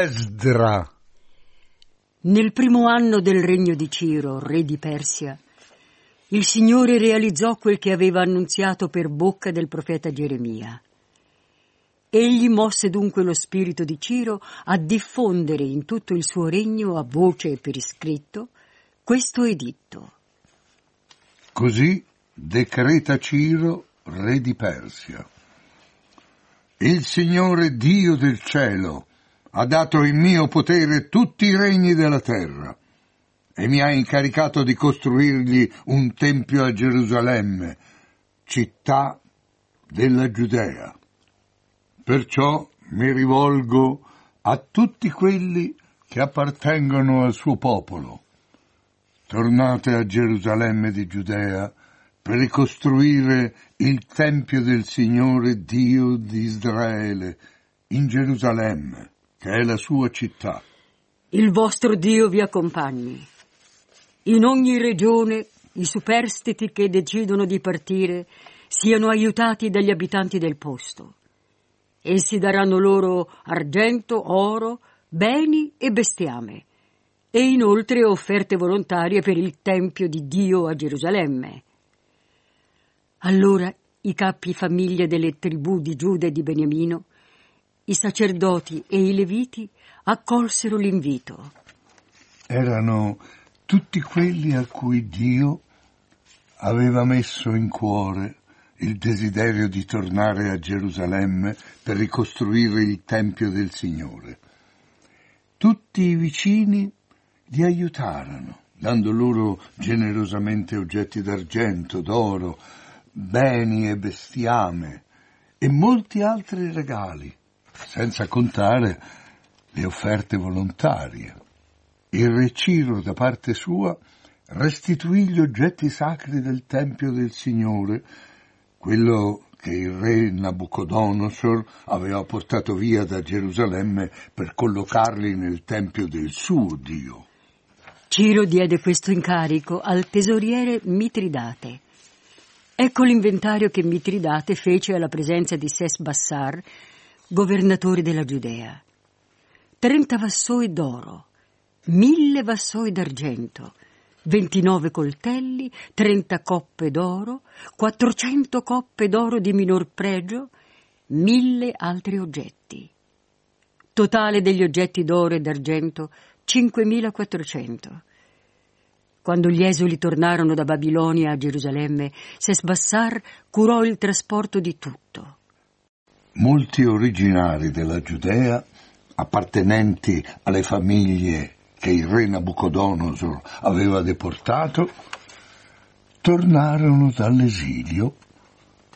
Esdra. Nel primo anno del regno di Ciro, re di Persia, il Signore realizzò quel che aveva annunziato per bocca del profeta Geremia. Egli mosse dunque lo spirito di Ciro a diffondere in tutto il suo regno, a voce e per iscritto, questo editto. Così decreta Ciro, re di Persia. Il Signore Dio del cielo, ha dato in mio potere tutti i regni della terra e mi ha incaricato di costruirgli un tempio a Gerusalemme, città della Giudea. Perciò mi rivolgo a tutti quelli che appartengono al suo popolo. Tornate a Gerusalemme di Giudea per ricostruire il Tempio del Signore Dio di Israele in Gerusalemme, che è la sua città. Il vostro Dio vi accompagni. In ogni regione i superstiti che decidono di partire siano aiutati dagli abitanti del posto. Essi daranno loro argento, oro, beni e bestiame, e inoltre offerte volontarie per il Tempio di Dio a Gerusalemme. Allora i capi famiglie delle tribù di Giuda e di Beniamino i sacerdoti e i leviti accolsero l'invito. Erano tutti quelli a cui Dio aveva messo in cuore il desiderio di tornare a Gerusalemme per ricostruire il Tempio del Signore. Tutti i vicini li aiutarono, dando loro generosamente oggetti d'argento, d'oro, beni e bestiame e molti altri regali senza contare le offerte volontarie. Il Reciro da parte sua restituì gli oggetti sacri del Tempio del Signore, quello che il re Nabucodonosor aveva portato via da Gerusalemme per collocarli nel Tempio del suo Dio. Ciro diede questo incarico al tesoriere Mitridate. Ecco l'inventario che Mitridate fece alla presenza di Sesbassar, governatori della Giudea, trenta vassoi d'oro, mille vassoi d'argento, 29 coltelli, 30 coppe d'oro, 400 coppe d'oro di minor pregio, mille altri oggetti. Totale degli oggetti d'oro e d'argento 5.400. Quando gli esuli tornarono da Babilonia a Gerusalemme, Sesbassar curò il trasporto di tutto molti originari della Giudea, appartenenti alle famiglie che il re Nabucodonosor aveva deportato, tornarono dall'esilio,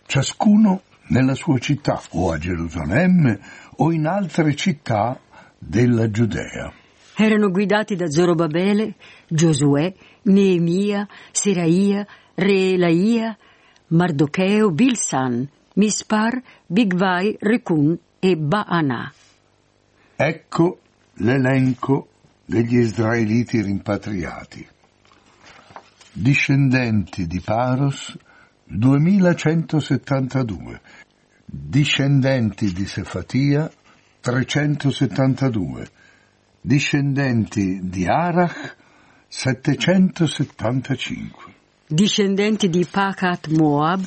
ciascuno nella sua città o a Gerusalemme o in altre città della Giudea. Erano guidati da Zorobabele, Giosuè, Neemia, Seraia, Elaia, Mardocheo, Bilsan, Mispar, Bigvai, Rikun e Ba'ana. Ecco l'elenco degli israeliti rimpatriati. Discendenti di Paros 2172, discendenti di Sefatia 372, discendenti di Arach 775. Discendenti di Pacat Moab,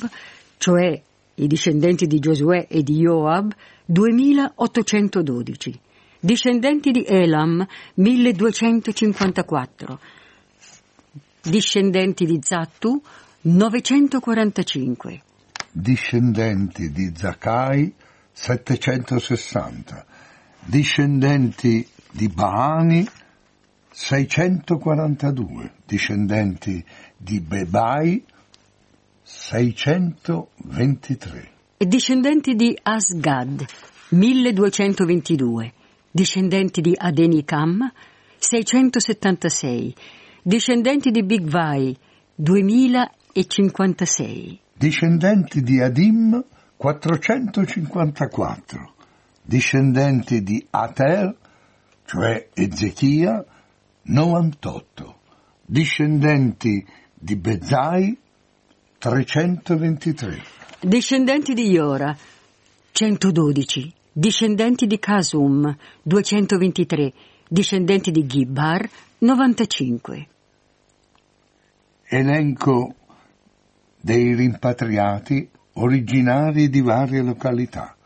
cioè i discendenti di Giosuè e di Joab, 2812, discendenti di Elam, 1254, discendenti di Zattu, 945, discendenti di Zacai, 760, discendenti di Baani, 642, discendenti di Bebai, 623. Discendenti di Asgad, 1222. Discendenti di Adenikam, 676. Discendenti di Bigvai, 2056. Discendenti di Adim, 454. Discendenti di Ater, cioè Ezechia, 98. Discendenti di Bezai, 323. Discendenti di Iora, 112. Discendenti di Casum. 223. Discendenti di Gibbar, 95. Elenco dei rimpatriati originari di varie località.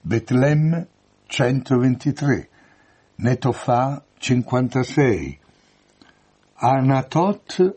Betlemme 123, Netofa 56, Anatot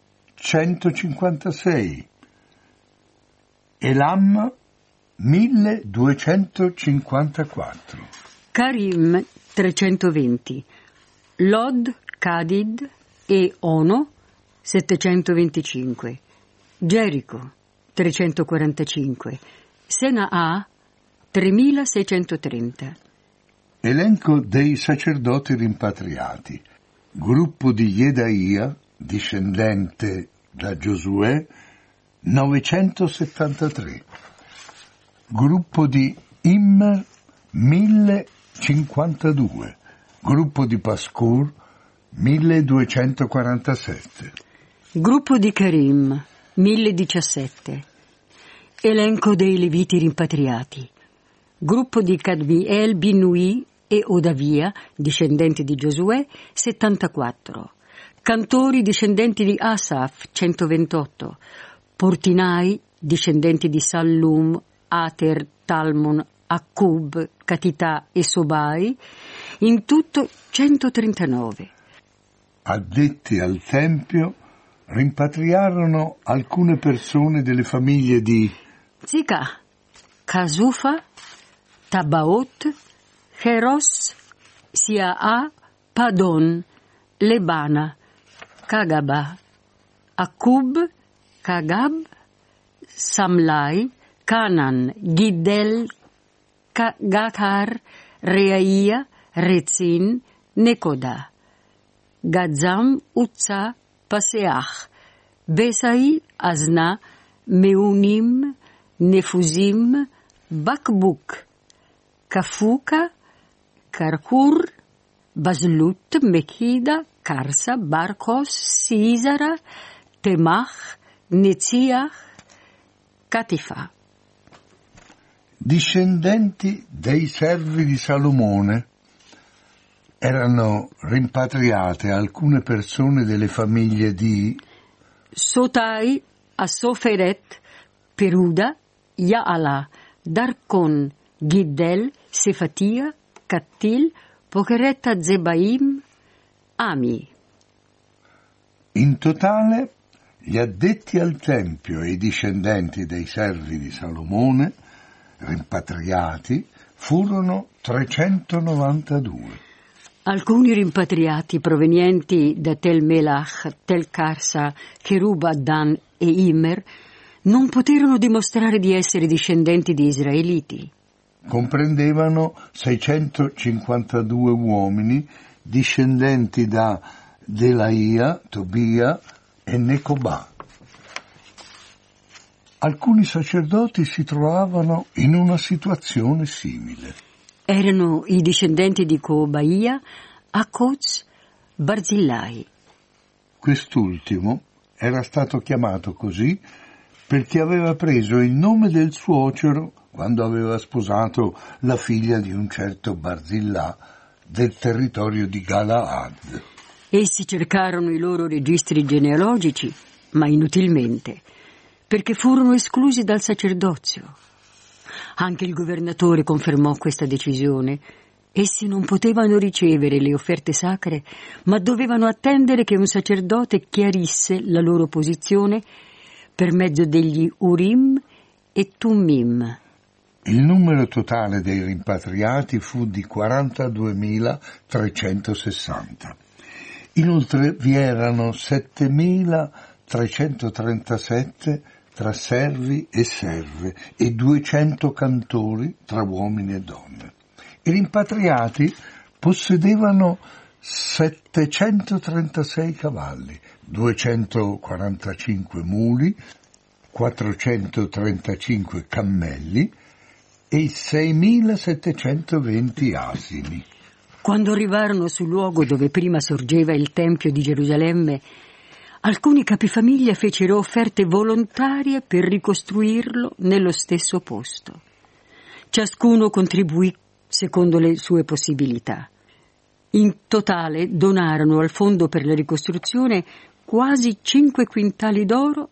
156, Elam 1254. Karim 320, Lod Kadid e Ono 725, Gerico 345, Senaa 3630. Elenco dei sacerdoti rimpatriati. Gruppo di Jedaia, discendente da Giosuè 973, gruppo di Immer 1052, gruppo di Pascour 1247, gruppo di Karim 1017, elenco dei leviti rimpatriati, gruppo di Cadmiel, Binui e Odavia, discendenti di Giosuè, 74 cantori discendenti di Asaf 128, portinai discendenti di Sallum, Ater, Talmon, Akkub, Catità e Sobai, in tutto 139. Addetti al tempio rimpatriarono alcune persone delle famiglie di Zika, Kasufa, Tabaot, Heros, Siaa, Padon, Lebana, קגבה, עקוב, קגב, סמלאי, קאנן, גידל, גקר, ראייה, רצין, נקודה. גדזם, עוצה, פסח. בסאי, אזנה, מעונים, נפוזים, בקבוק. קפוקה, קרקור, בזלות, מקידה, Carsa, Barcos, Sisara, Temach, Neziach, Catifà. Discendenti dei servi di Salomone erano rimpatriate alcune persone delle famiglie di Sotai, Asoferet, Peruda, Yaala, Darkon, Giddel, Sefatia, Cattil, Pocheretta Zebaim, ami. In totale gli addetti al Tempio e i discendenti dei servi di Salomone, rimpatriati, furono 392. Alcuni rimpatriati provenienti da Tel Melach, Tel Karsa, Cheruba, Dan e Immer non poterono dimostrare di essere discendenti di israeliti. Comprendevano 652 uomini discendenti da Delaia, Tobia e Necobà. Alcuni sacerdoti si trovavano in una situazione simile. Erano i discendenti di Cobaia, Akoz, Barzillai. Quest'ultimo era stato chiamato così perché aveva preso il nome del suocero quando aveva sposato la figlia di un certo Barzillà, del territorio di Galaad. Essi cercarono i loro registri genealogici, ma inutilmente, perché furono esclusi dal sacerdozio. Anche il governatore confermò questa decisione. Essi non potevano ricevere le offerte sacre, ma dovevano attendere che un sacerdote chiarisse la loro posizione per mezzo degli Urim e Tumim, il numero totale dei rimpatriati fu di 42.360. Inoltre vi erano 7.337 tra servi e serve e 200 cantori tra uomini e donne. I rimpatriati possedevano 736 cavalli, 245 muli, 435 cammelli, e 6.720 asini. Quando arrivarono sul luogo dove prima sorgeva il Tempio di Gerusalemme, alcuni capifamiglia fecero offerte volontarie per ricostruirlo nello stesso posto. Ciascuno contribuì secondo le sue possibilità. In totale donarono al fondo per la ricostruzione quasi 5 quintali d'oro,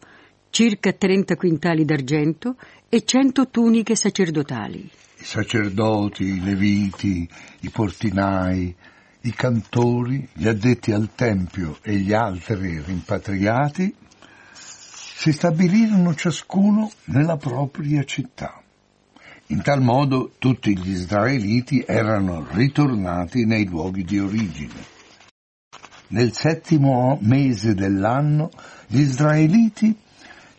circa 30 quintali d'argento e cento tuniche sacerdotali. I sacerdoti, i leviti, i portinai, i cantori, gli addetti al tempio e gli altri rimpatriati si stabilirono ciascuno nella propria città. In tal modo tutti gli israeliti erano ritornati nei luoghi di origine. Nel settimo mese dell'anno gli israeliti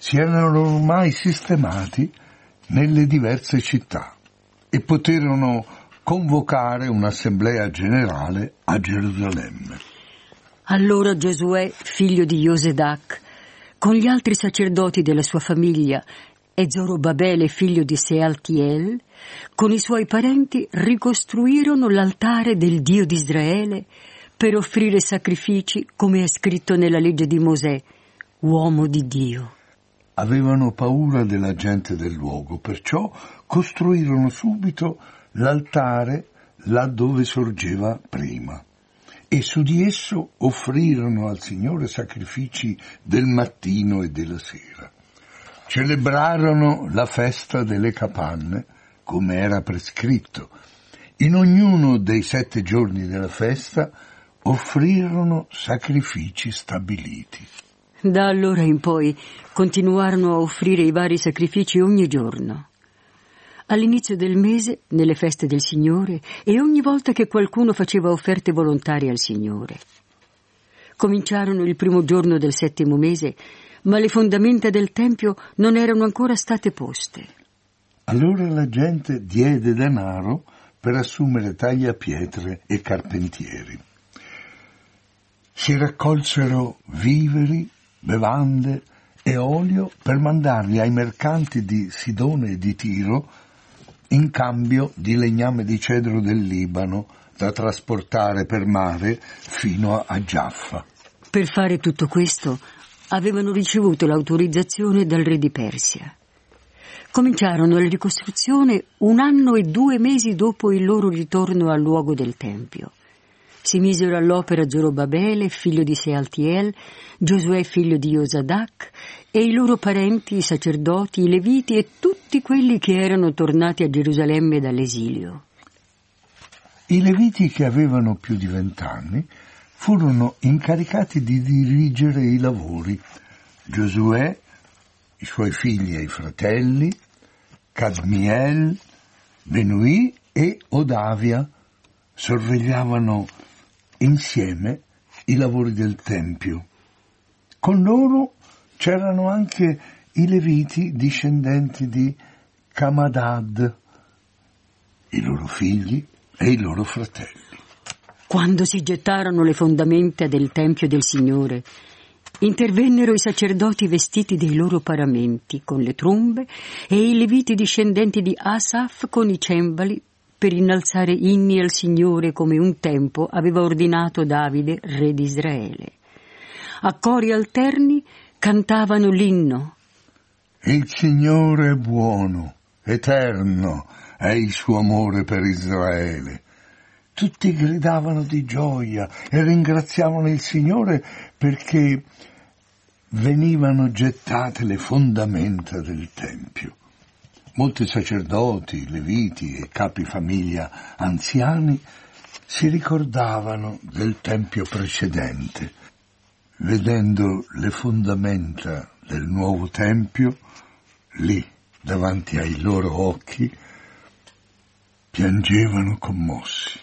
si erano ormai sistemati nelle diverse città e poterono convocare un'assemblea generale a Gerusalemme. Allora Giosuè, figlio di Josedac, con gli altri sacerdoti della sua famiglia e Zorobabele, figlio di Sealtiel, con i suoi parenti ricostruirono l'altare del Dio di Israele per offrire sacrifici come è scritto nella legge di Mosè, uomo di Dio avevano paura della gente del luogo, perciò costruirono subito l'altare là dove sorgeva prima e su di esso offrirono al Signore sacrifici del mattino e della sera. Celebrarono la festa delle capanne come era prescritto. In ognuno dei sette giorni della festa offrirono sacrifici stabiliti. Da allora in poi continuarono a offrire i vari sacrifici ogni giorno. All'inizio del mese, nelle feste del Signore, e ogni volta che qualcuno faceva offerte volontarie al Signore. Cominciarono il primo giorno del settimo mese, ma le fondamenta del Tempio non erano ancora state poste. Allora la gente diede denaro per assumere tagliapietre e carpentieri. Si raccolsero viveri bevande e olio per mandarli ai mercanti di Sidone e di Tiro in cambio di legname di cedro del Libano da trasportare per mare fino a Giaffa. Per fare tutto questo avevano ricevuto l'autorizzazione dal re di Persia. Cominciarono la ricostruzione un anno e due mesi dopo il loro ritorno al luogo del Tempio si misero all'opera Zorobabele, figlio di Sealtiel, Giosuè, figlio di Josadac, e i loro parenti, i sacerdoti, i leviti e tutti quelli che erano tornati a Gerusalemme dall'esilio. I leviti che avevano più di vent'anni furono incaricati di dirigere i lavori. Giosuè, i suoi figli e i fratelli, Cadmiel, Benui e Odavia sorvegliavano insieme i lavori del Tempio. Con loro c'erano anche i Leviti discendenti di Camadad, i loro figli e i loro fratelli. Quando si gettarono le fondamenta del Tempio del Signore, intervennero i sacerdoti vestiti dei loro paramenti con le trombe e i leviti discendenti di Asaf con i cembali per innalzare inni al Signore come un tempo aveva ordinato Davide, re di Israele. A cori alterni cantavano l'inno. Il Signore è buono, eterno è il suo amore per Israele. Tutti gridavano di gioia e ringraziavano il Signore perché venivano gettate le fondamenta del Tempio molti sacerdoti, leviti e capi famiglia anziani si ricordavano del tempio precedente, vedendo le fondamenta del nuovo tempio lì davanti ai loro occhi, piangevano commossi.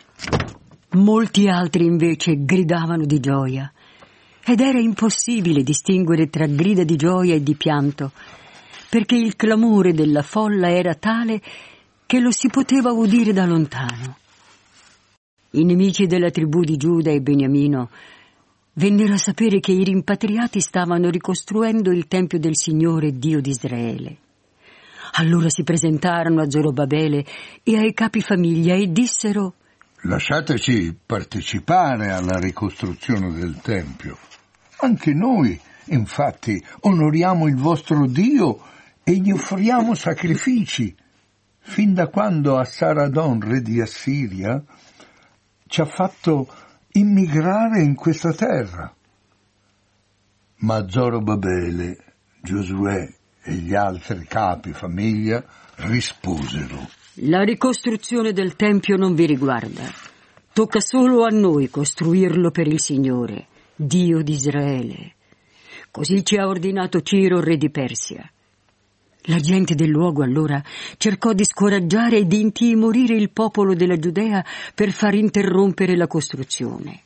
Molti altri invece gridavano di gioia ed era impossibile distinguere tra grida di gioia e di pianto perché il clamore della folla era tale che lo si poteva udire da lontano. I nemici della tribù di Giuda e Beniamino vennero a sapere che i rimpatriati stavano ricostruendo il Tempio del Signore Dio di Israele. Allora si presentarono a Zorobabele e ai capi famiglia e dissero Lasciateci partecipare alla ricostruzione del Tempio. Anche noi, infatti, onoriamo il vostro Dio e gli offriamo sacrifici, fin da quando a Saradon, re di Assiria, ci ha fatto immigrare in questa terra. Ma Zorobabele, Giosuè e gli altri capi famiglia risposero. La ricostruzione del Tempio non vi riguarda. Tocca solo a noi costruirlo per il Signore, Dio di Israele. Così ci ha ordinato Ciro, re di Persia. La gente del luogo allora cercò di scoraggiare e di intimorire il popolo della Giudea per far interrompere la costruzione.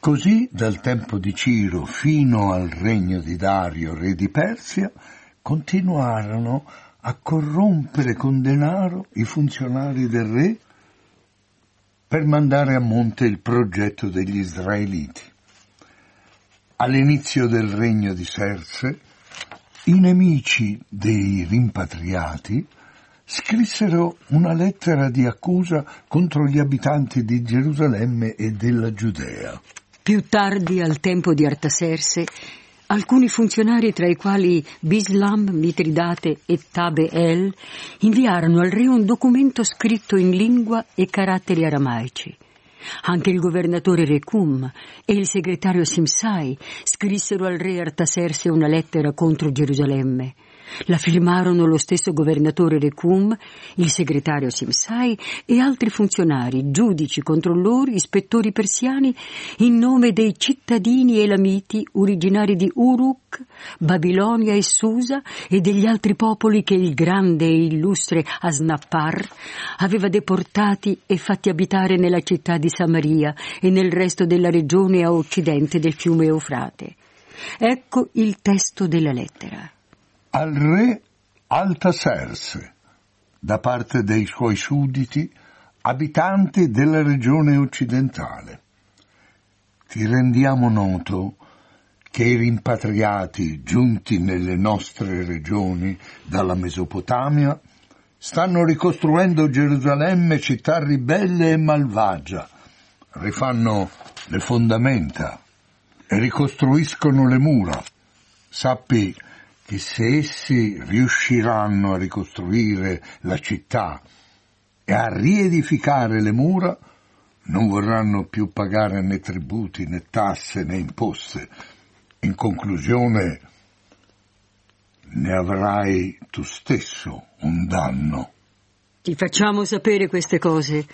Così dal tempo di Ciro fino al regno di Dario, re di Persia, continuarono a corrompere con denaro i funzionari del re per mandare a monte il progetto degli israeliti. All'inizio del regno di Serse, i nemici dei rimpatriati scrissero una lettera di accusa contro gli abitanti di Gerusalemme e della Giudea. Più tardi, al tempo di Artaserse, alcuni funzionari, tra i quali Bislam, Mitridate e Tabe El, inviarono al re un documento scritto in lingua e caratteri aramaici. Anche il governatore Recum e il segretario Simsai scrissero al re Artaserse una lettera contro Gerusalemme la firmarono lo stesso governatore Recum, il segretario Simsai e altri funzionari, giudici, controllori, ispettori persiani in nome dei cittadini elamiti originari di Uruk, Babilonia e Susa e degli altri popoli che il grande e illustre Asnappar aveva deportati e fatti abitare nella città di Samaria e nel resto della regione a occidente del fiume Eufrate. Ecco il testo della lettera al re Altaserse da parte dei suoi sudditi abitanti della regione occidentale. Ti rendiamo noto che i rimpatriati giunti nelle nostre regioni dalla Mesopotamia stanno ricostruendo Gerusalemme città ribelle e malvagia, rifanno le fondamenta e ricostruiscono le mura. Sappi che se essi riusciranno a ricostruire la città e a riedificare le mura, non vorranno più pagare né tributi né tasse né imposte. In conclusione, ne avrai tu stesso un danno. Ti facciamo sapere queste cose,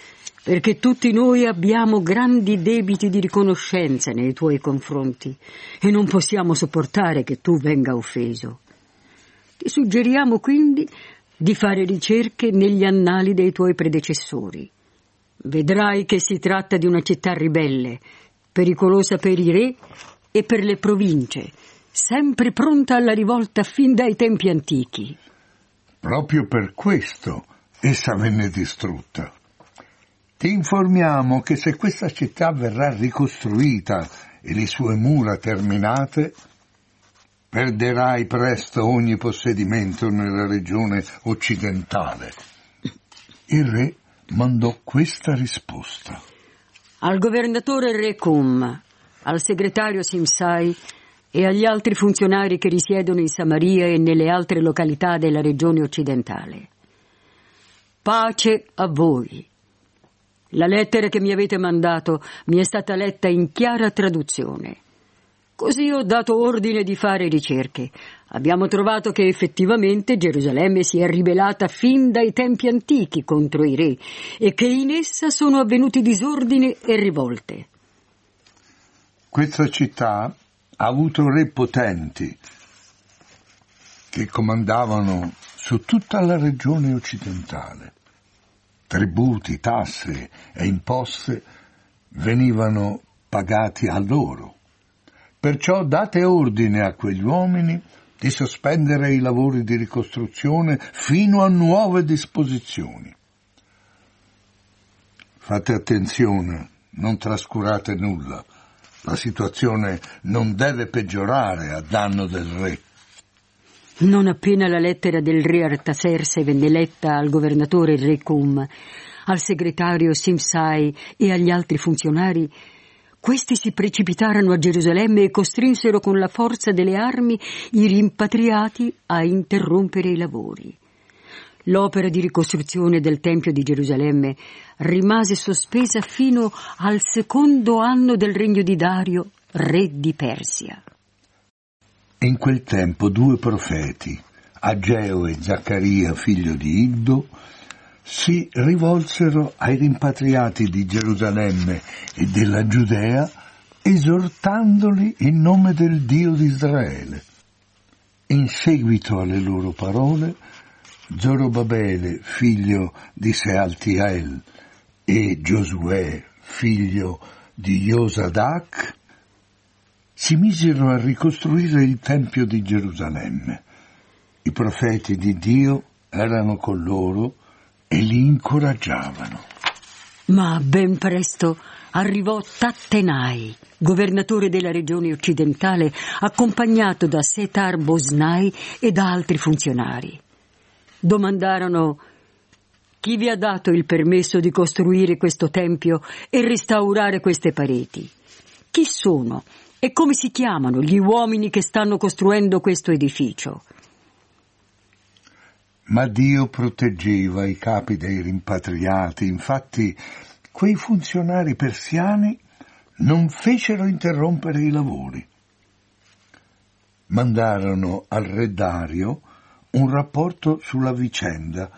perché tutti noi abbiamo grandi debiti di riconoscenza nei tuoi confronti e non possiamo sopportare che tu venga offeso. Ti suggeriamo quindi di fare ricerche negli annali dei tuoi predecessori. Vedrai che si tratta di una città ribelle, pericolosa per i re e per le province, sempre pronta alla rivolta fin dai tempi antichi. Proprio per questo essa venne distrutta. Ti informiamo che se questa città verrà ricostruita e le sue mura terminate, perderai presto ogni possedimento nella regione occidentale. Il re mandò questa risposta. Al governatore Re Kum, al segretario Simsai e agli altri funzionari che risiedono in Samaria e nelle altre località della regione occidentale. Pace a voi. La lettera che mi avete mandato mi è stata letta in chiara traduzione. Così ho dato ordine di fare ricerche. Abbiamo trovato che effettivamente Gerusalemme si è ribellata fin dai tempi antichi contro i re e che in essa sono avvenuti disordini e rivolte. Questa città ha avuto re potenti che comandavano su tutta la regione occidentale. Tributi, tasse e imposte venivano pagati a loro. Perciò date ordine a quegli uomini di sospendere i lavori di ricostruzione fino a nuove disposizioni. Fate attenzione, non trascurate nulla. La situazione non deve peggiorare a danno del re. Non appena la lettera del re Artaserse venne letta al governatore Re Cum, al segretario Simsai e agli altri funzionari, questi si precipitarono a Gerusalemme e costrinsero con la forza delle armi i rimpatriati a interrompere i lavori. L'opera di ricostruzione del Tempio di Gerusalemme rimase sospesa fino al secondo anno del regno di Dario, re di Persia in quel tempo due profeti, Ageo e Zaccaria, figlio di Iddo, si rivolsero ai rimpatriati di Gerusalemme e della Giudea, esortandoli in nome del Dio di Israele. In seguito alle loro parole, Zorobabele, figlio di Sealtiel, e Giosuè, figlio di Josadac, si misero a ricostruire il Tempio di Gerusalemme. I profeti di Dio erano con loro e li incoraggiavano. Ma ben presto arrivò Tattenai, governatore della regione occidentale, accompagnato da Setar Bosnai e da altri funzionari. Domandarono chi vi ha dato il permesso di costruire questo tempio e restaurare queste pareti? Chi sono e come si chiamano gli uomini che stanno costruendo questo edificio? Ma Dio proteggeva i capi dei rimpatriati, infatti quei funzionari persiani non fecero interrompere i lavori. Mandarono al re Dario un rapporto sulla vicenda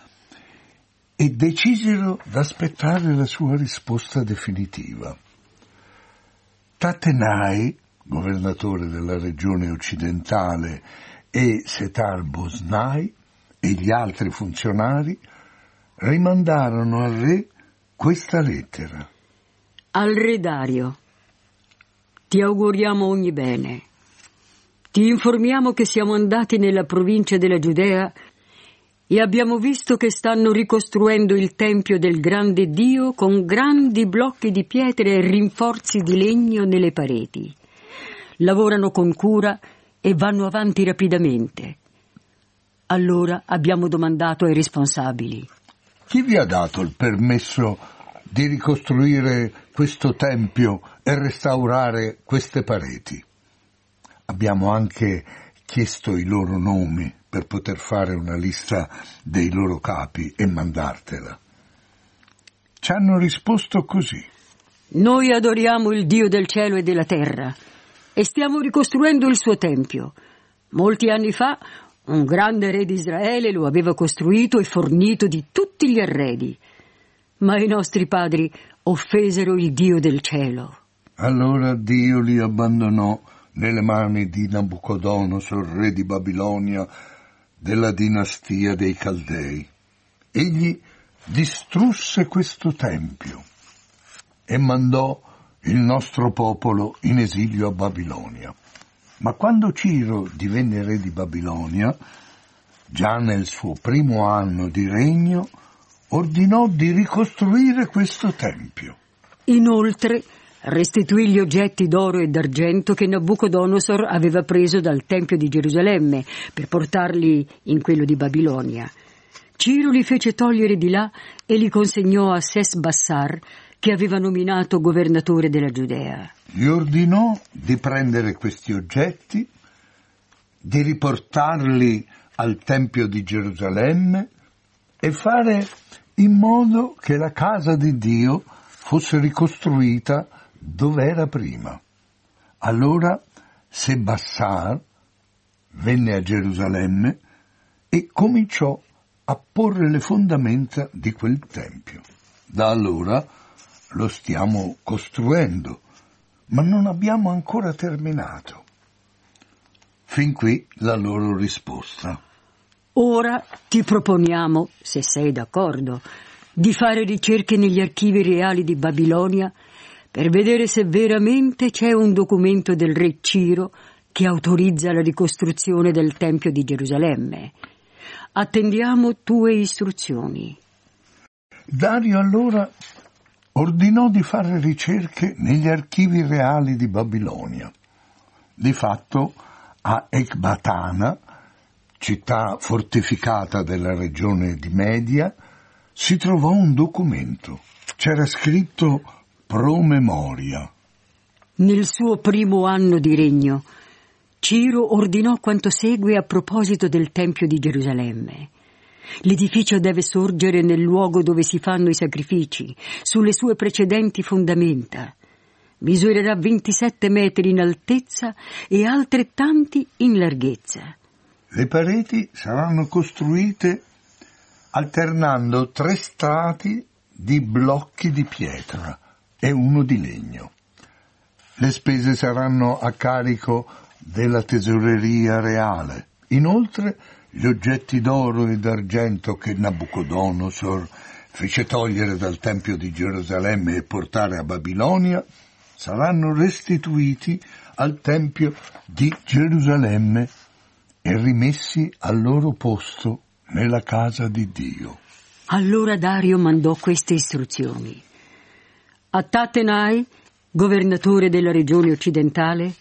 e decisero d'aspettare la sua risposta definitiva. Tatenai governatore della regione occidentale, e Setar Bosnai e gli altri funzionari rimandarono al re questa lettera. Al re Dario, ti auguriamo ogni bene. Ti informiamo che siamo andati nella provincia della Giudea e abbiamo visto che stanno ricostruendo il tempio del grande Dio con grandi blocchi di pietre e rinforzi di legno nelle pareti lavorano con cura e vanno avanti rapidamente. Allora abbiamo domandato ai responsabili. Chi vi ha dato il permesso di ricostruire questo tempio e restaurare queste pareti? Abbiamo anche chiesto i loro nomi per poter fare una lista dei loro capi e mandartela. Ci hanno risposto così. Noi adoriamo il Dio del cielo e della terra e stiamo ricostruendo il suo tempio. Molti anni fa un grande re di Israele lo aveva costruito e fornito di tutti gli arredi. Ma i nostri padri offesero il Dio del cielo. Allora Dio li abbandonò nelle mani di Nabucodonosor, re di Babilonia, della dinastia dei Caldei. Egli distrusse questo tempio e mandò il nostro popolo in esilio a Babilonia. Ma quando Ciro divenne re di Babilonia, già nel suo primo anno di regno, ordinò di ricostruire questo tempio. Inoltre restituì gli oggetti d'oro e d'argento che Nabucodonosor aveva preso dal Tempio di Gerusalemme per portarli in quello di Babilonia. Ciro li fece togliere di là e li consegnò a Sesbassar, che aveva nominato governatore della Giudea. Gli ordinò di prendere questi oggetti, di riportarli al Tempio di Gerusalemme e fare in modo che la casa di Dio fosse ricostruita dove era prima. Allora Sebassar venne a Gerusalemme e cominciò a porre le fondamenta di quel Tempio. Da allora lo stiamo costruendo, ma non abbiamo ancora terminato. Fin qui la loro risposta. Ora ti proponiamo, se sei d'accordo, di fare ricerche negli archivi reali di Babilonia per vedere se veramente c'è un documento del re Ciro che autorizza la ricostruzione del Tempio di Gerusalemme. Attendiamo tue istruzioni. Dario allora ordinò di fare ricerche negli archivi reali di Babilonia. Di fatto a Ecbatana, città fortificata della regione di Media, si trovò un documento. C'era scritto promemoria. Nel suo primo anno di regno, Ciro ordinò quanto segue a proposito del Tempio di Gerusalemme. L'edificio deve sorgere nel luogo dove si fanno i sacrifici, sulle sue precedenti fondamenta. Misurerà 27 metri in altezza e altrettanti in larghezza. Le pareti saranno costruite alternando tre strati di blocchi di pietra e uno di legno. Le spese saranno a carico della tesoreria reale. Inoltre gli oggetti d'oro e d'argento che Nabucodonosor fece togliere dal Tempio di Gerusalemme e portare a Babilonia, saranno restituiti al Tempio di Gerusalemme e rimessi al loro posto nella casa di Dio. Allora Dario mandò queste istruzioni. A Tatenai, governatore della regione occidentale,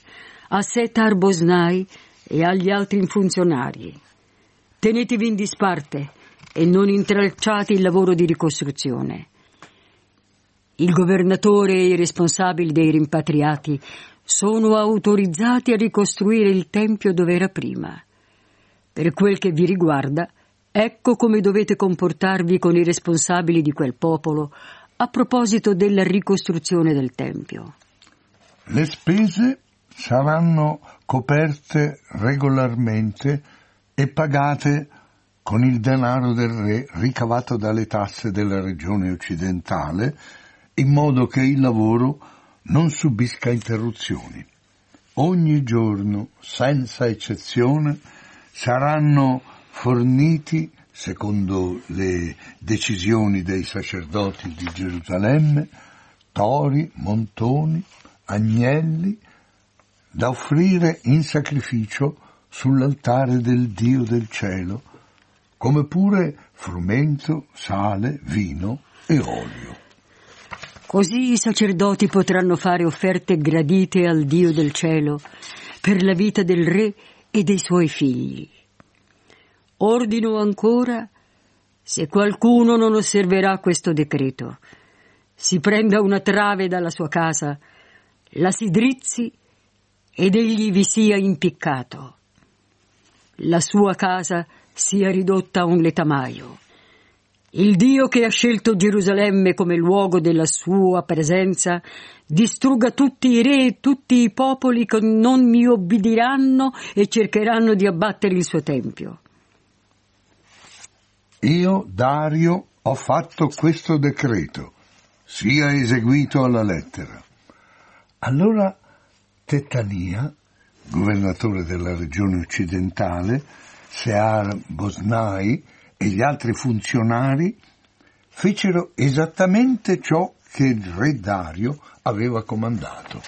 a Setar Bosnai e agli altri funzionari, Tenetevi in disparte e non intralciate il lavoro di ricostruzione. Il governatore e i responsabili dei rimpatriati sono autorizzati a ricostruire il tempio dove era prima. Per quel che vi riguarda, ecco come dovete comportarvi con i responsabili di quel popolo a proposito della ricostruzione del tempio. Le spese saranno coperte regolarmente e pagate con il denaro del re ricavato dalle tasse della regione occidentale, in modo che il lavoro non subisca interruzioni. Ogni giorno, senza eccezione, saranno forniti, secondo le decisioni dei sacerdoti di Gerusalemme, tori, montoni, agnelli, da offrire in sacrificio sull'altare del Dio del cielo, come pure frumento, sale, vino e olio. Così i sacerdoti potranno fare offerte gradite al Dio del cielo per la vita del re e dei suoi figli. Ordino ancora, se qualcuno non osserverà questo decreto, si prenda una trave dalla sua casa, la si drizzi ed egli vi sia impiccato la sua casa sia ridotta a un letamaio. Il Dio che ha scelto Gerusalemme come luogo della sua presenza distrugga tutti i re e tutti i popoli che non mi obbediranno e cercheranno di abbattere il suo tempio. Io, Dario, ho fatto questo decreto, sia eseguito alla lettera. Allora Tetania governatore della regione occidentale, Sear Bosnai e gli altri funzionari fecero esattamente ciò che il re Dario aveva comandato.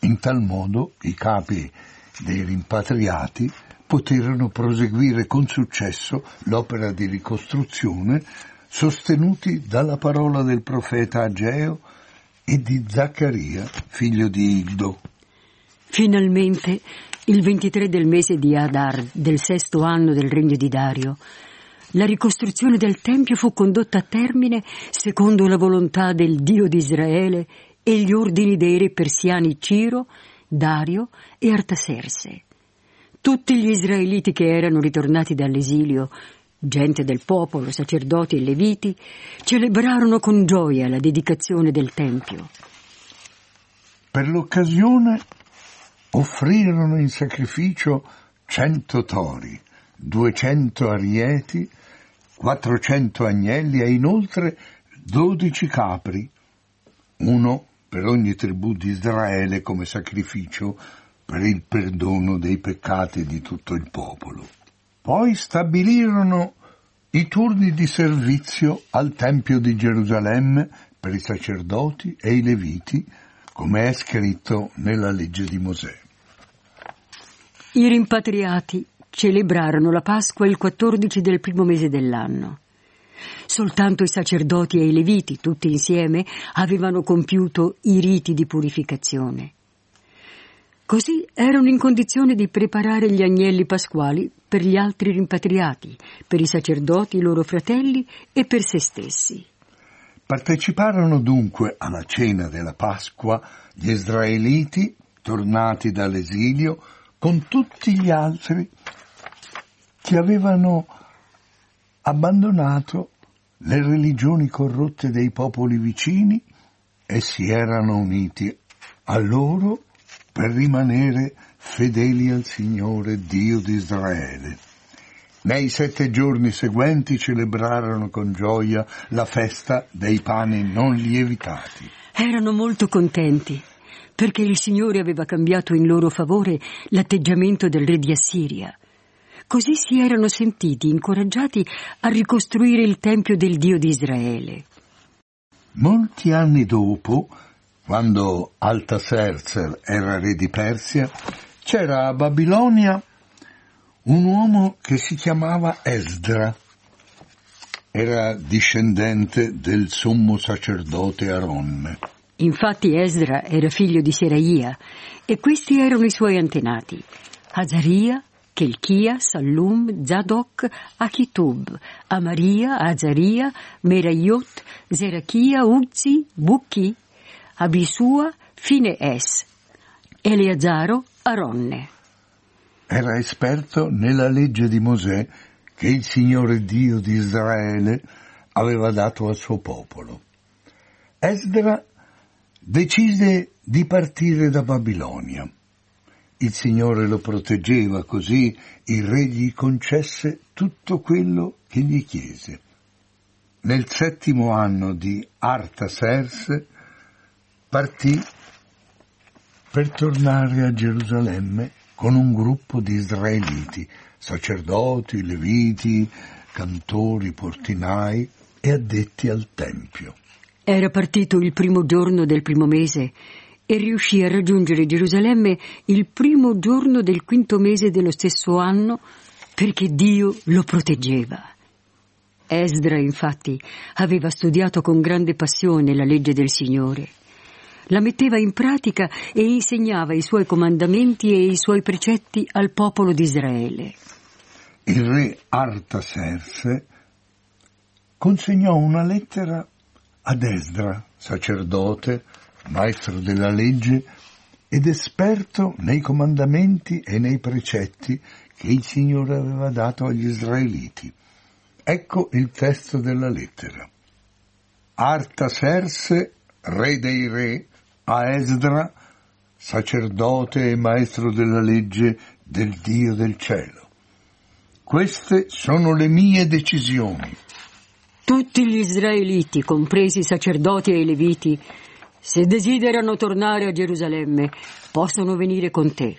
In tal modo i capi dei rimpatriati poterono proseguire con successo l'opera di ricostruzione sostenuti dalla parola del profeta Ageo e di Zaccaria, figlio di Igdo. Finalmente, il 23 del mese di Adar, del sesto anno del regno di Dario, la ricostruzione del Tempio fu condotta a termine secondo la volontà del Dio di Israele e gli ordini dei re persiani Ciro, Dario e Artaserse. Tutti gli israeliti che erano ritornati dall'esilio, gente del popolo, sacerdoti e leviti, celebrarono con gioia la dedicazione del Tempio. Per l'occasione offrirono in sacrificio cento tori, duecento arieti, quattrocento agnelli e inoltre dodici capri, uno per ogni tribù di Israele come sacrificio per il perdono dei peccati di tutto il popolo. Poi stabilirono i turni di servizio al Tempio di Gerusalemme per i sacerdoti e i leviti, come è scritto nella legge di Mosè. I rimpatriati celebrarono la Pasqua il 14 del primo mese dell'anno. Soltanto i sacerdoti e i leviti, tutti insieme, avevano compiuto i riti di purificazione. Così erano in condizione di preparare gli agnelli pasquali per gli altri rimpatriati, per i sacerdoti, i loro fratelli e per se stessi. Parteciparono dunque alla cena della Pasqua gli israeliti tornati dall'esilio con tutti gli altri che avevano abbandonato le religioni corrotte dei popoli vicini e si erano uniti a loro per rimanere fedeli al Signore Dio di Israele. Nei sette giorni seguenti celebrarono con gioia la festa dei pani non lievitati. Erano molto contenti perché il Signore aveva cambiato in loro favore l'atteggiamento del re di Assiria. Così si erano sentiti incoraggiati a ricostruire il Tempio del Dio di Israele. Molti anni dopo, quando Altaserzer era re di Persia, c'era a Babilonia un uomo che si chiamava Esdra. Era discendente del sommo sacerdote Aaron. Infatti Esdra era figlio di Seraia e questi erano i suoi antenati. Azaria, Chelchia, Sallum, Zadok, Achitub, Amaria, Azaria, Meraiot, Zerachia, Uzzi, Bucchi, Abisua, Fine Es, Eleazaro, Aronne era esperto nella legge di Mosè che il Signore Dio di Israele aveva dato al suo popolo. Esdra decise di partire da Babilonia. Il Signore lo proteggeva così il re gli concesse tutto quello che gli chiese. Nel settimo anno di Artaserse partì per tornare a Gerusalemme con un gruppo di israeliti, sacerdoti, leviti, cantori, portinai e addetti al tempio. Era partito il primo giorno del primo mese e riuscì a raggiungere Gerusalemme il primo giorno del quinto mese dello stesso anno perché Dio lo proteggeva. Esdra infatti aveva studiato con grande passione la legge del Signore la metteva in pratica e insegnava i suoi comandamenti e i suoi precetti al popolo di Israele. Il re Artaserse consegnò una lettera ad Esdra, sacerdote, maestro della legge ed esperto nei comandamenti e nei precetti che il Signore aveva dato agli israeliti. Ecco il testo della lettera. Artaserse, re dei re, a Esdra, sacerdote e maestro della legge del Dio del cielo. Queste sono le mie decisioni. Tutti gli israeliti, compresi i sacerdoti e i leviti, se desiderano tornare a Gerusalemme, possono venire con te.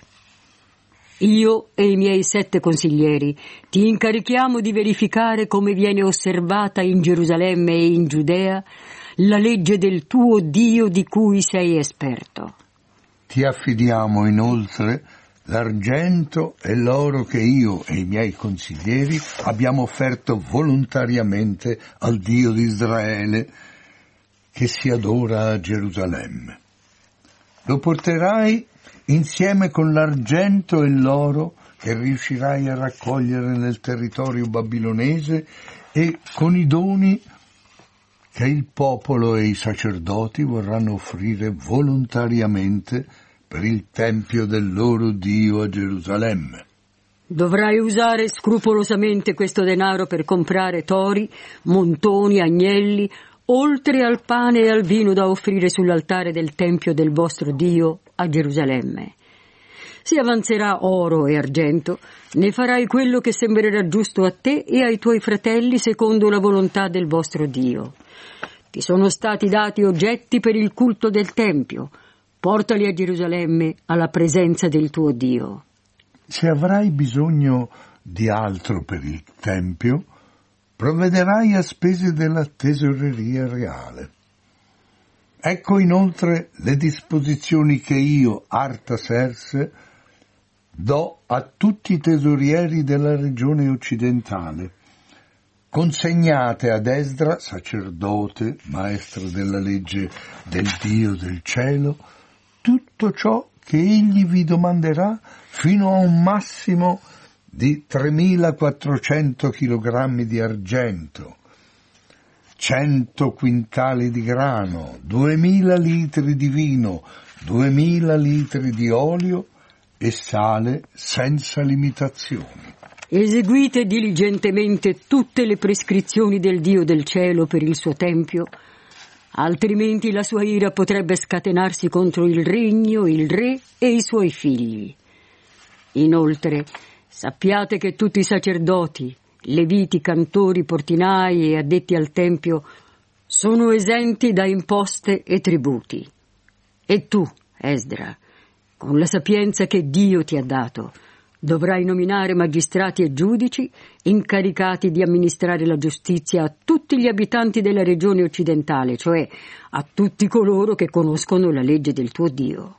Io e i miei sette consiglieri ti incarichiamo di verificare come viene osservata in Gerusalemme e in Giudea la legge del tuo Dio di cui sei esperto. Ti affidiamo inoltre l'argento e l'oro che io e i miei consiglieri abbiamo offerto volontariamente al Dio di Israele che si adora a Gerusalemme. Lo porterai insieme con l'argento e l'oro che riuscirai a raccogliere nel territorio babilonese e con i doni che il popolo e i sacerdoti vorranno offrire volontariamente per il tempio del loro Dio a Gerusalemme. Dovrai usare scrupolosamente questo denaro per comprare tori, montoni, agnelli, oltre al pane e al vino da offrire sull'altare del Tempio del vostro Dio a Gerusalemme. Si avanzerà oro e argento ne farai quello che sembrerà giusto a te e ai tuoi fratelli secondo la volontà del vostro Dio. Ti sono stati dati oggetti per il culto del Tempio. Portali a Gerusalemme alla presenza del tuo Dio. Se avrai bisogno di altro per il Tempio, provvederai a spese della tesoreria reale. Ecco inoltre le disposizioni che io, Artaserse, do a tutti i tesorieri della regione occidentale. Consegnate ad Esdra, sacerdote, maestro della legge del Dio del cielo, tutto ciò che egli vi domanderà fino a un massimo di 3.400 kg di argento, 100 quintali di grano, 2.000 litri di vino, 2.000 litri di olio, e sale senza limitazioni. Eseguite diligentemente tutte le prescrizioni del Dio del cielo per il suo tempio, altrimenti la sua ira potrebbe scatenarsi contro il regno, il re e i suoi figli. Inoltre, sappiate che tutti i sacerdoti, leviti, cantori, portinai e addetti al tempio sono esenti da imposte e tributi. E tu, Esdra, con la sapienza che Dio ti ha dato, dovrai nominare magistrati e giudici incaricati di amministrare la giustizia a tutti gli abitanti della regione occidentale, cioè a tutti coloro che conoscono la legge del tuo Dio.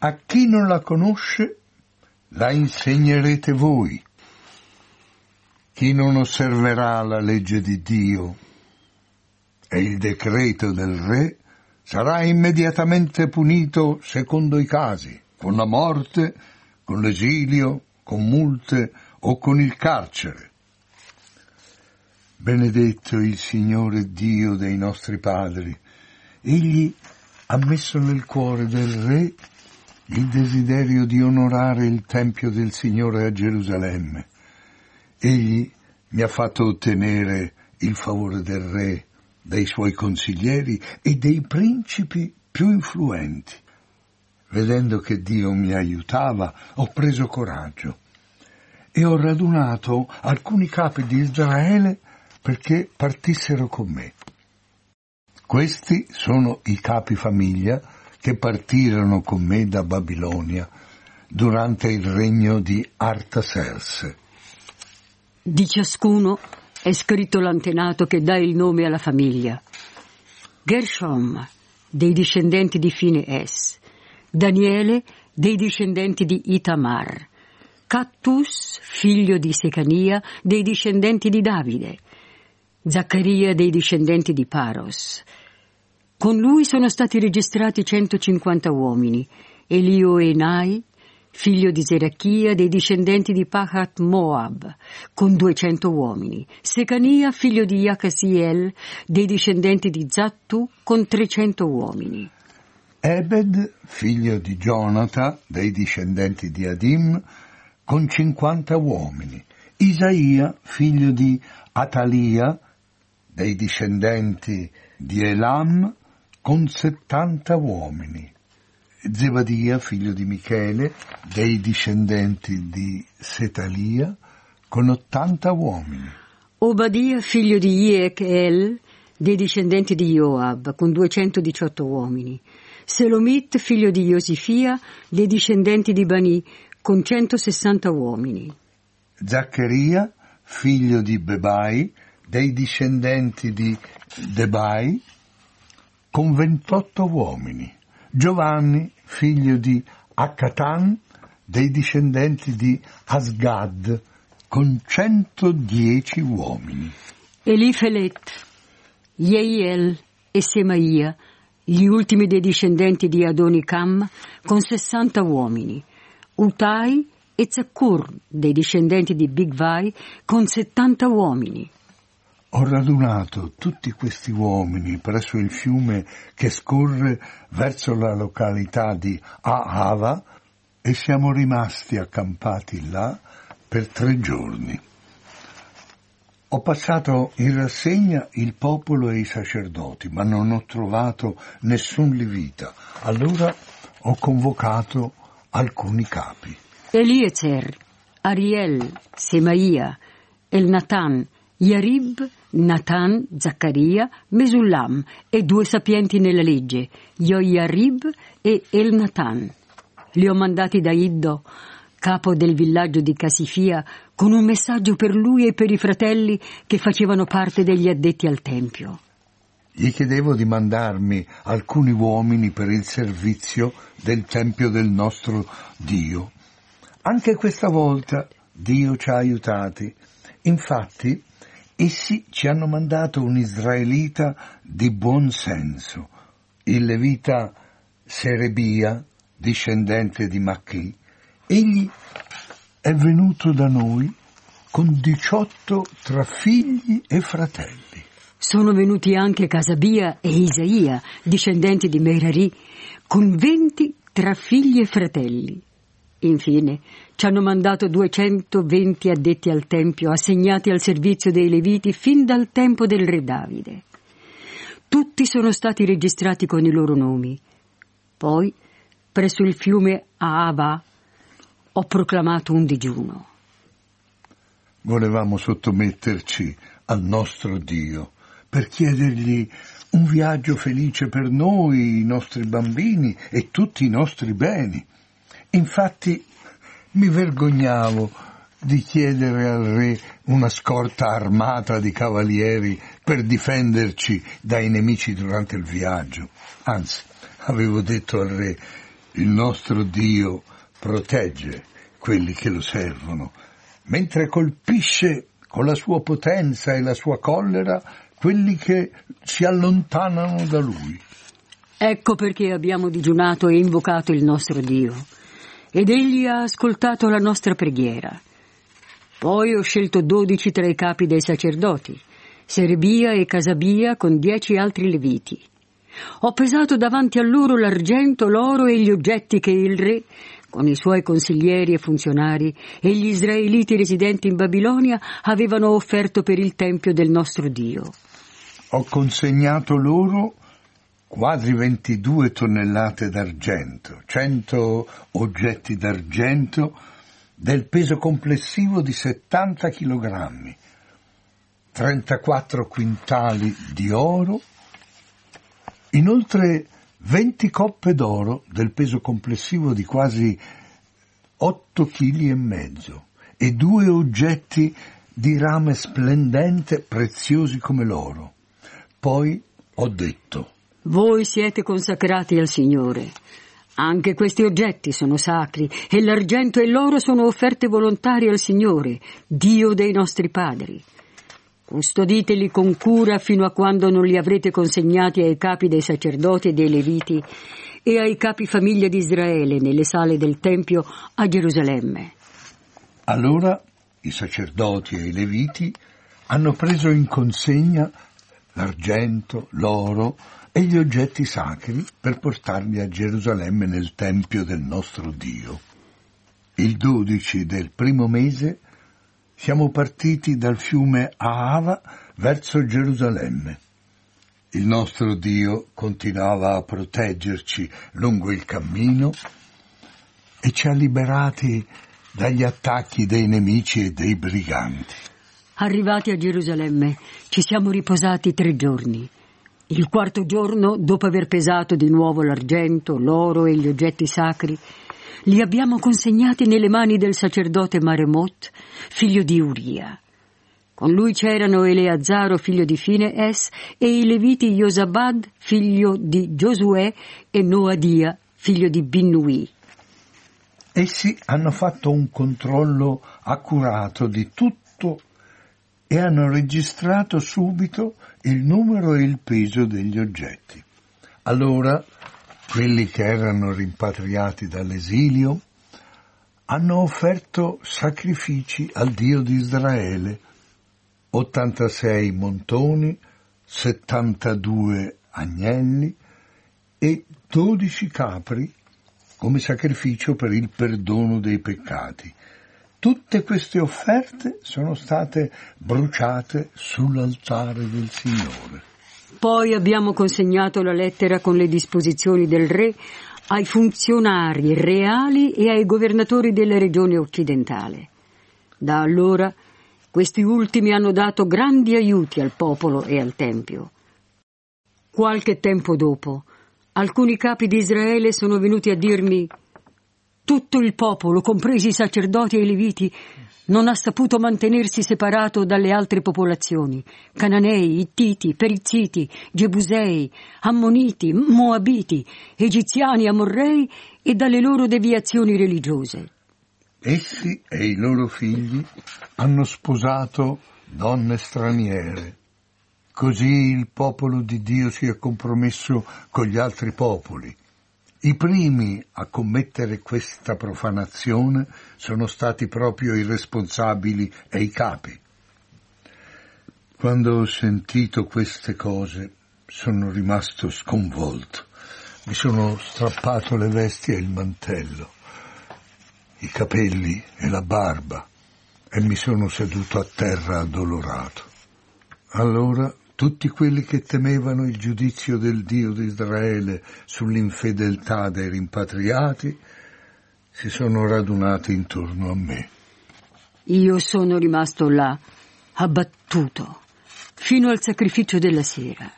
A chi non la conosce, la insegnerete voi. Chi non osserverà la legge di Dio e il decreto del Re, sarà immediatamente punito secondo i casi, con la morte, con l'esilio, con multe o con il carcere. Benedetto il Signore Dio dei nostri padri, egli ha messo nel cuore del Re il desiderio di onorare il Tempio del Signore a Gerusalemme. Egli mi ha fatto ottenere il favore del Re dei suoi consiglieri e dei principi più influenti. Vedendo che Dio mi aiutava, ho preso coraggio e ho radunato alcuni capi di Israele perché partissero con me. Questi sono i capi famiglia che partirono con me da Babilonia durante il regno di Artaserse. Di ciascuno è scritto l'antenato che dà il nome alla famiglia. Gershom, dei discendenti di fine Daniele, dei discendenti di Itamar, Cattus, figlio di Secania, dei discendenti di Davide, Zaccaria dei discendenti di Paros. Con lui sono stati registrati 150 uomini, Elio e Nai, figlio di Zerachia dei discendenti di Pahat Moab, con 200 uomini, Secania, figlio di Jacasiel dei discendenti di Zattu, con 300 uomini. Ebed, figlio di Jonata, dei discendenti di Adim, con 50 uomini, Isaia, figlio di Atalia, dei discendenti di Elam, con 70 uomini. Zebadia, figlio di Michele, dei discendenti di Setalia, con 80 uomini. Obadia, figlio di Jechel, dei discendenti di Joab, con 218 uomini. Selomit, figlio di Josifia, dei discendenti di Bani, con 160 uomini. Zaccheria, figlio di Bebai, dei discendenti di Debai, con 28 uomini. Giovanni, figlio di Accatan, dei discendenti di Asgad, con 110 uomini. Elifelet, Yeiel e Semaia, gli ultimi dei discendenti di Adonicam, con 60 uomini. Utai e Zaccur, dei discendenti di Bigvai, con 70 uomini. Ho radunato tutti questi uomini presso il fiume che scorre verso la località di Ahava e siamo rimasti accampati là per tre giorni. Ho passato in rassegna il popolo e i sacerdoti, ma non ho trovato nessun levita. Allora ho convocato alcuni capi. Eliezer, Ariel, Semaia, Elnatan, Natan, Yarib Natan, Zaccaria, Mesullam e due sapienti nella legge, Yoiarib e El-Natan. Li ho mandati da Iddo, capo del villaggio di Casifia, con un messaggio per lui e per i fratelli che facevano parte degli addetti al Tempio. Gli chiedevo di mandarmi alcuni uomini per il servizio del Tempio del nostro Dio. Anche questa volta Dio ci ha aiutati. Infatti, Essi ci hanno mandato un israelita di buon senso, il levita Serebia, discendente di Macchi. Egli è venuto da noi con 18 tra figli e fratelli. Sono venuti anche Casabia e Isaia, discendenti di Merari, con 20 tra figli e fratelli. Infine, ci hanno mandato 220 addetti al Tempio, assegnati al servizio dei Leviti fin dal tempo del re Davide. Tutti sono stati registrati con i loro nomi. Poi, presso il fiume Ahava, ho proclamato un digiuno. Volevamo sottometterci al nostro Dio per chiedergli un viaggio felice per noi, i nostri bambini e tutti i nostri beni. Infatti mi vergognavo di chiedere al re una scorta armata di cavalieri per difenderci dai nemici durante il viaggio. Anzi, avevo detto al re, il nostro Dio protegge quelli che lo servono, mentre colpisce con la sua potenza e la sua collera quelli che si allontanano da lui. Ecco perché abbiamo digiunato e invocato il nostro Dio ed egli ha ascoltato la nostra preghiera. Poi ho scelto dodici tra i capi dei sacerdoti, Serbia e Casabia con dieci altri leviti. Ho pesato davanti a loro l'argento, l'oro e gli oggetti che il re, con i suoi consiglieri e funzionari, e gli israeliti residenti in Babilonia avevano offerto per il tempio del nostro Dio. Ho consegnato loro quadri 22 tonnellate d'argento, 100 oggetti d'argento del peso complessivo di 70 kg, 34 quintali di oro, inoltre 20 coppe d'oro del peso complessivo di quasi 8 kg e mezzo e due oggetti di rame splendente preziosi come l'oro. Poi ho detto voi siete consacrati al Signore. Anche questi oggetti sono sacri e l'argento e l'oro sono offerte volontarie al Signore, Dio dei nostri padri. Custoditeli con cura fino a quando non li avrete consegnati ai capi dei sacerdoti e dei leviti e ai capi famiglia di Israele nelle sale del Tempio a Gerusalemme. Allora i sacerdoti e i leviti hanno preso in consegna l'argento, l'oro, e gli oggetti sacri per portarli a Gerusalemme nel Tempio del nostro Dio. Il 12 del primo mese siamo partiti dal fiume Aava verso Gerusalemme. Il nostro Dio continuava a proteggerci lungo il cammino e ci ha liberati dagli attacchi dei nemici e dei briganti. Arrivati a Gerusalemme ci siamo riposati tre giorni il quarto giorno, dopo aver pesato di nuovo l'argento, l'oro e gli oggetti sacri, li abbiamo consegnati nelle mani del sacerdote Maremot, figlio di Uria. Con lui c'erano Eleazzaro, figlio di Finees, e i leviti Josabad, figlio di Giosuè, e Noadia, figlio di Binnui. Essi hanno fatto un controllo accurato di tutto e hanno registrato subito il numero e il peso degli oggetti. Allora, quelli che erano rimpatriati dall'esilio hanno offerto sacrifici al Dio di Israele, 86 montoni, 72 agnelli e 12 capri come sacrificio per il perdono dei peccati. Tutte queste offerte sono state bruciate sull'altare del Signore. Poi abbiamo consegnato la lettera con le disposizioni del re ai funzionari reali e ai governatori della regione occidentale. Da allora questi ultimi hanno dato grandi aiuti al popolo e al Tempio. Qualche tempo dopo, alcuni capi di Israele sono venuti a dirmi tutto il popolo, compresi i sacerdoti e i leviti, non ha saputo mantenersi separato dalle altre popolazioni, Cananei, Ittiti, Perizziti, Gebusei, Ammoniti, Moabiti, Egiziani, Amorrei e dalle loro deviazioni religiose. Essi e i loro figli hanno sposato donne straniere. Così il popolo di Dio si è compromesso con gli altri popoli i primi a commettere questa profanazione sono stati proprio i responsabili e i capi. Quando ho sentito queste cose sono rimasto sconvolto. Mi sono strappato le vesti e il mantello, i capelli e la barba e mi sono seduto a terra addolorato. Allora tutti quelli che temevano il giudizio del Dio di Israele sull'infedeltà dei rimpatriati si sono radunati intorno a me. Io sono rimasto là, abbattuto, fino al sacrificio della sera.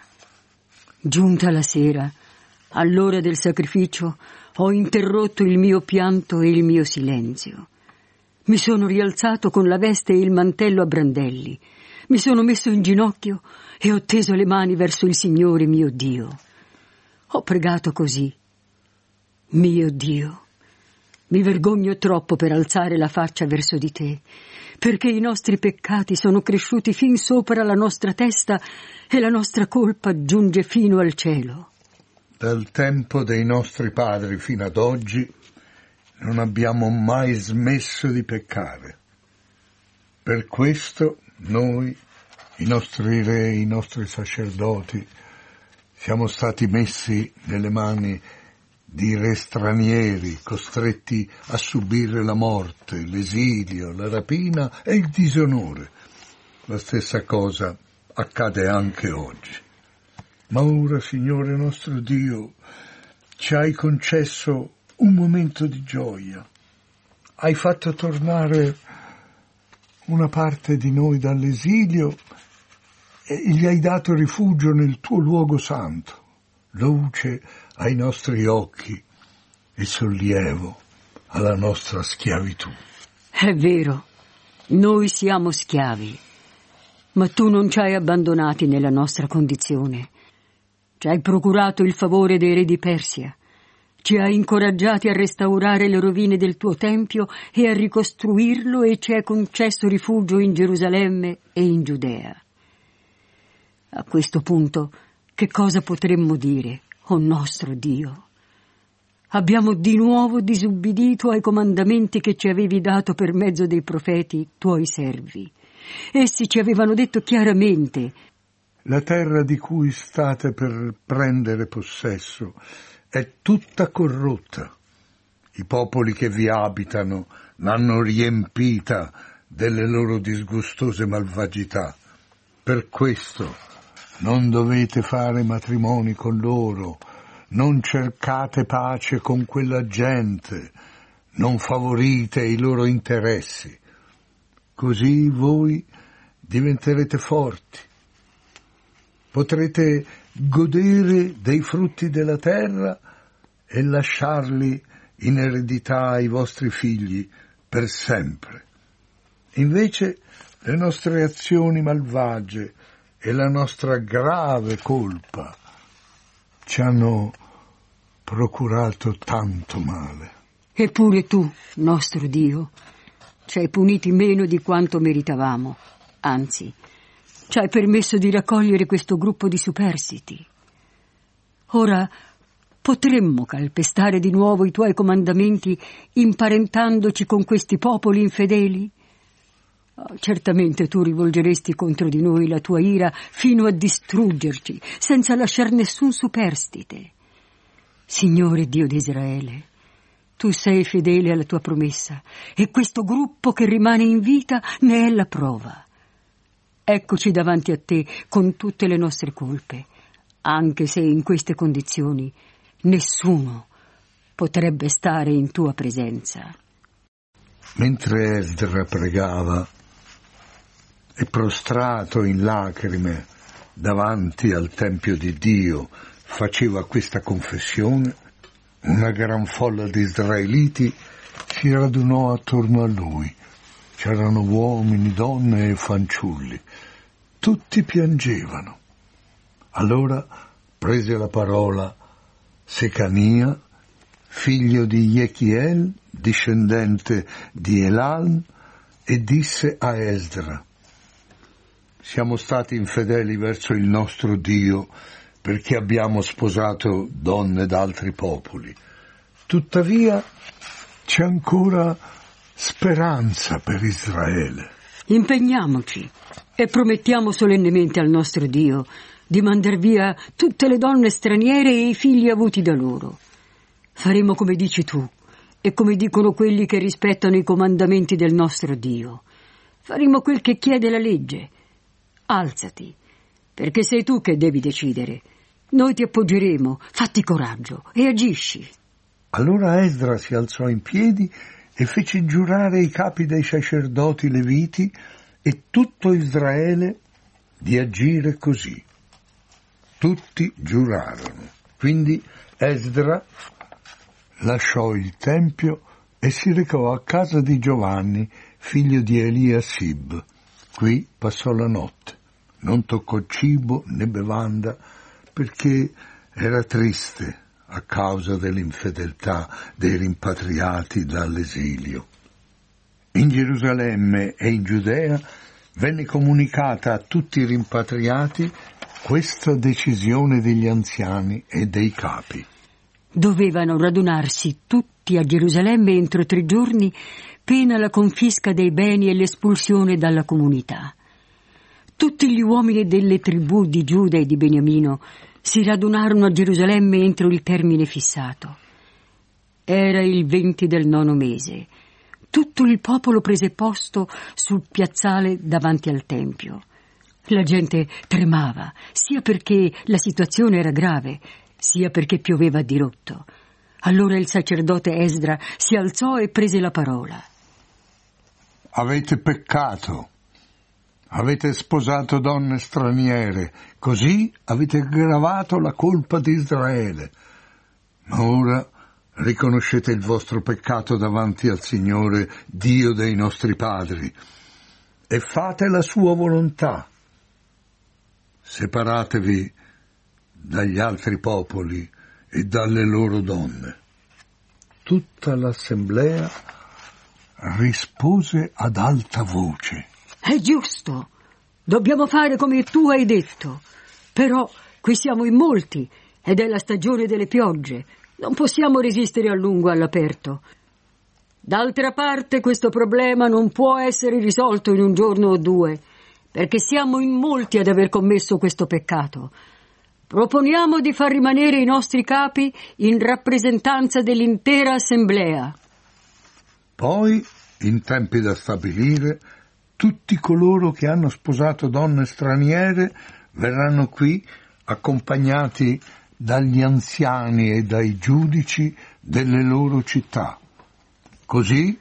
Giunta la sera, all'ora del sacrificio, ho interrotto il mio pianto e il mio silenzio. Mi sono rialzato con la veste e il mantello a brandelli mi sono messo in ginocchio e ho teso le mani verso il Signore mio Dio. Ho pregato così. Mio Dio, mi vergogno troppo per alzare la faccia verso di te, perché i nostri peccati sono cresciuti fin sopra la nostra testa e la nostra colpa giunge fino al cielo. Dal tempo dei nostri padri fino ad oggi non abbiamo mai smesso di peccare. Per questo noi, i nostri re, i nostri sacerdoti, siamo stati messi nelle mani di re stranieri costretti a subire la morte, l'esilio, la rapina e il disonore. La stessa cosa accade anche oggi. Ma ora, Signore nostro Dio, ci hai concesso un momento di gioia. Hai fatto tornare una parte di noi dall'esilio e gli hai dato rifugio nel tuo luogo santo, luce ai nostri occhi e sollievo alla nostra schiavitù. È vero, noi siamo schiavi, ma tu non ci hai abbandonati nella nostra condizione. Ci hai procurato il favore dei re di Persia ci hai incoraggiati a restaurare le rovine del tuo Tempio e a ricostruirlo e ci hai concesso rifugio in Gerusalemme e in Giudea. A questo punto, che cosa potremmo dire, o oh nostro Dio? Abbiamo di nuovo disubbidito ai comandamenti che ci avevi dato per mezzo dei profeti, tuoi servi. Essi ci avevano detto chiaramente la terra di cui state per prendere possesso è tutta corrotta. I popoli che vi abitano l'hanno riempita delle loro disgustose malvagità. Per questo non dovete fare matrimoni con loro, non cercate pace con quella gente, non favorite i loro interessi. Così voi diventerete forti. Potrete godere dei frutti della terra e lasciarli in eredità ai vostri figli per sempre. Invece le nostre azioni malvagie e la nostra grave colpa ci hanno procurato tanto male. Eppure tu, nostro Dio, ci hai puniti meno di quanto meritavamo, anzi, ci hai permesso di raccogliere questo gruppo di superstiti. Ora potremmo calpestare di nuovo i tuoi comandamenti imparentandoci con questi popoli infedeli? Ah, certamente tu rivolgeresti contro di noi la tua ira fino a distruggerci, senza lasciar nessun superstite. Signore Dio d'Israele, tu sei fedele alla tua promessa e questo gruppo che rimane in vita ne è la prova. Eccoci davanti a te con tutte le nostre colpe, anche se in queste condizioni Nessuno potrebbe stare in tua presenza. Mentre Ezra pregava e prostrato in lacrime davanti al Tempio di Dio faceva questa confessione, una gran folla di israeliti si radunò attorno a lui. C'erano uomini, donne e fanciulli. Tutti piangevano. Allora prese la parola Secania, figlio di Jechiel, discendente di Elan, e disse a Esdra, siamo stati infedeli verso il nostro Dio perché abbiamo sposato donne d'altri popoli. Tuttavia c'è ancora speranza per Israele. Impegniamoci e promettiamo solennemente al nostro Dio di mandar via tutte le donne straniere e i figli avuti da loro. Faremo come dici tu e come dicono quelli che rispettano i comandamenti del nostro Dio. Faremo quel che chiede la legge. Alzati, perché sei tu che devi decidere. Noi ti appoggeremo, fatti coraggio e agisci. Allora Esdra si alzò in piedi e fece giurare i capi dei sacerdoti leviti e tutto Israele di agire così tutti giurarono. Quindi Esdra lasciò il Tempio e si recò a casa di Giovanni, figlio di Elia Sib. Qui passò la notte. Non toccò cibo né bevanda perché era triste a causa dell'infedeltà dei rimpatriati dall'esilio. In Gerusalemme e in Giudea venne comunicata a tutti i rimpatriati questa decisione degli anziani e dei capi. Dovevano radunarsi tutti a Gerusalemme entro tre giorni, pena la confisca dei beni e l'espulsione dalla comunità. Tutti gli uomini delle tribù di Giuda e di Beniamino si radunarono a Gerusalemme entro il termine fissato. Era il 20 del nono mese. Tutto il popolo prese posto sul piazzale davanti al Tempio. La gente tremava, sia perché la situazione era grave, sia perché pioveva a dirotto. Allora il sacerdote Esdra si alzò e prese la parola. Avete peccato, avete sposato donne straniere, così avete aggravato la colpa di Israele. Ma ora riconoscete il vostro peccato davanti al Signore, Dio dei nostri padri, e fate la sua volontà separatevi dagli altri popoli e dalle loro donne. Tutta l'assemblea rispose ad alta voce. È giusto, dobbiamo fare come tu hai detto, però qui siamo in molti ed è la stagione delle piogge, non possiamo resistere a lungo all'aperto. D'altra parte questo problema non può essere risolto in un giorno o due perché siamo in molti ad aver commesso questo peccato. Proponiamo di far rimanere i nostri capi in rappresentanza dell'intera assemblea. Poi, in tempi da stabilire, tutti coloro che hanno sposato donne straniere verranno qui accompagnati dagli anziani e dai giudici delle loro città. Così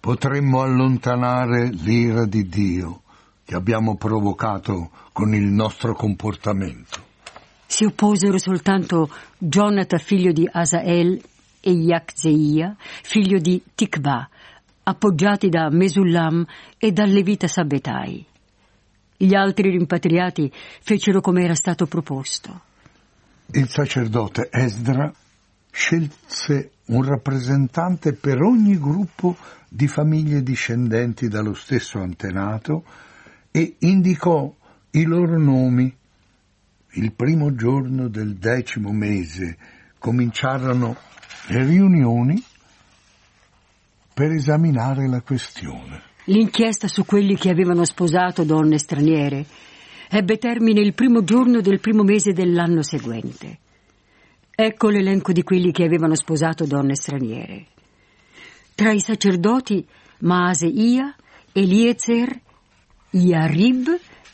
potremmo allontanare l'ira di Dio che abbiamo provocato con il nostro comportamento. Si opposero soltanto Jonathan, figlio di Asael, e Yakzeia, figlio di Tikva, appoggiati da Mesullam e dal Levita Sabetai. Gli altri rimpatriati fecero come era stato proposto. Il sacerdote Esdra scelse un rappresentante per ogni gruppo di famiglie discendenti dallo stesso antenato e indicò i loro nomi. Il primo giorno del decimo mese cominciarono le riunioni per esaminare la questione. L'inchiesta su quelli che avevano sposato donne straniere ebbe termine il primo giorno del primo mese dell'anno seguente. Ecco l'elenco di quelli che avevano sposato donne straniere. Tra i sacerdoti Maaseia, Eliezer, Iarib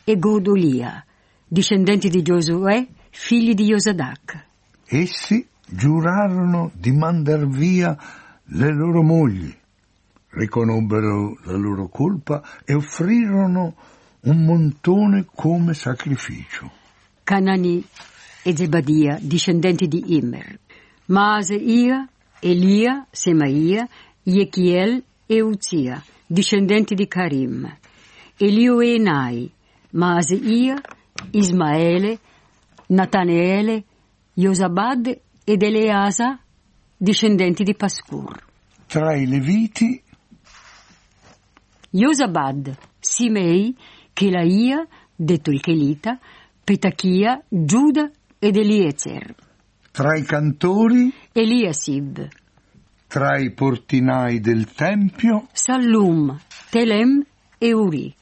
e Godolia, discendenti di Giosuè, figli di Josadac. Essi giurarono di mandar via le loro mogli, riconobbero la loro colpa e offrirono un montone come sacrificio. Canani e Zebadia, discendenti di Immer, Maaseia, Elia, Semaia, Yechiel e Uzia, discendenti di Karim. Elioenai, Maaseia, Ismaele, Nataneele, Josabad ed Eleasa, discendenti di Pascur. Tra i Leviti Josabad, Simei, Chelaia, detto il Chelita, Petachia, Giuda ed Eliezer. Tra i cantori Eliasib. Tra i portinai del Tempio Sallum, Telem e Uri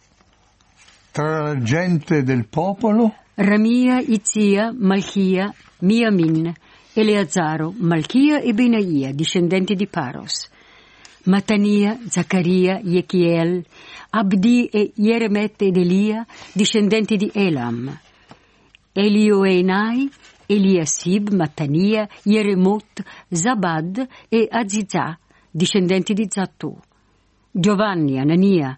tra la gente del popolo? Ramia, Izia, Malchia, Miamin, Eleazaro, Malchia e Benaia, discendenti di Paros. Matania, Zaccaria, Yechiel, Abdi e Yeremet ed Elia, discendenti di Elam. Elioenai, Eliasib, Matania, Yeremot, Zabad e Azizah, discendenti di Zattu. Giovanni, Anania,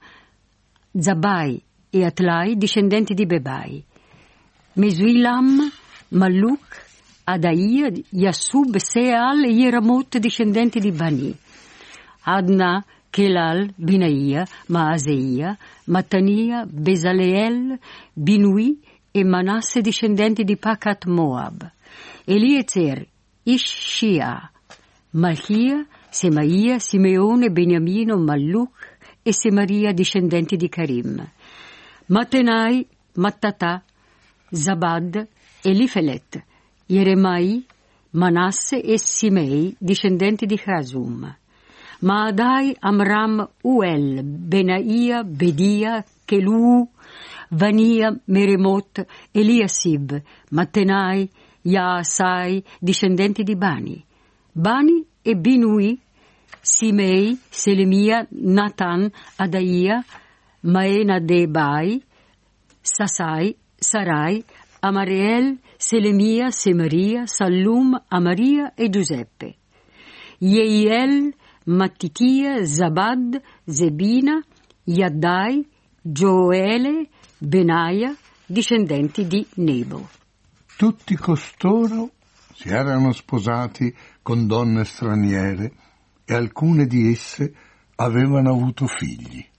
Zabai, e Atlai, discendenti di Bebai, Mesuilam, Malluk, Adaia, Yassub, Seal e Yeramot, discendenti di Bani, Adna, Kelal, Binaia, Maaseia, Matania, Bezaleel, Binui e Manasse, discendenti di Pacat Moab, Eliezer, Ishia, Malchia, Semaia, Simeone, Beniamino, Malluk e Semaria, discendenti di Karim. Matenai, Mattatà, Zabad, Elifelet, Yeremai, Manasse e Simei, discendenti di Chasum. Maadai, Amram, Uel, Benaia, Bedia, Chelu, Vania, Meremot, Eliasib, Mattenai, Yaasai, discendenti di Bani. Bani e Binui, Simei, Selemia, Natan, Adaia, Maena Debai, Sasai, Sarai, Amariel, Selemia, Semaria, Sallum, Amaria e Giuseppe. Yeiel, Mattitia, Zabad, Zebina, Yaddai, Gioele, Benaia, discendenti di Nebo. Tutti costoro si erano sposati con donne straniere e alcune di esse avevano avuto figli.